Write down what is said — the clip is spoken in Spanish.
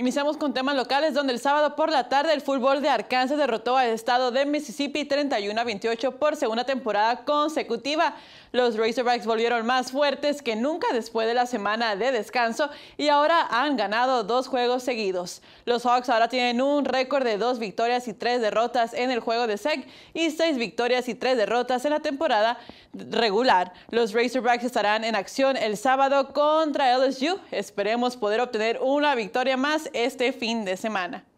Iniciamos con temas locales donde el sábado por la tarde el fútbol de Arkansas derrotó al estado de Mississippi 31 28 por segunda temporada consecutiva. Los Razorbacks volvieron más fuertes que nunca después de la semana de descanso y ahora han ganado dos juegos seguidos. Los Hawks ahora tienen un récord de dos victorias y tres derrotas en el juego de SEC y seis victorias y tres derrotas en la temporada regular. Los Razorbacks estarán en acción el sábado contra LSU. Esperemos poder obtener una victoria más este fin de semana.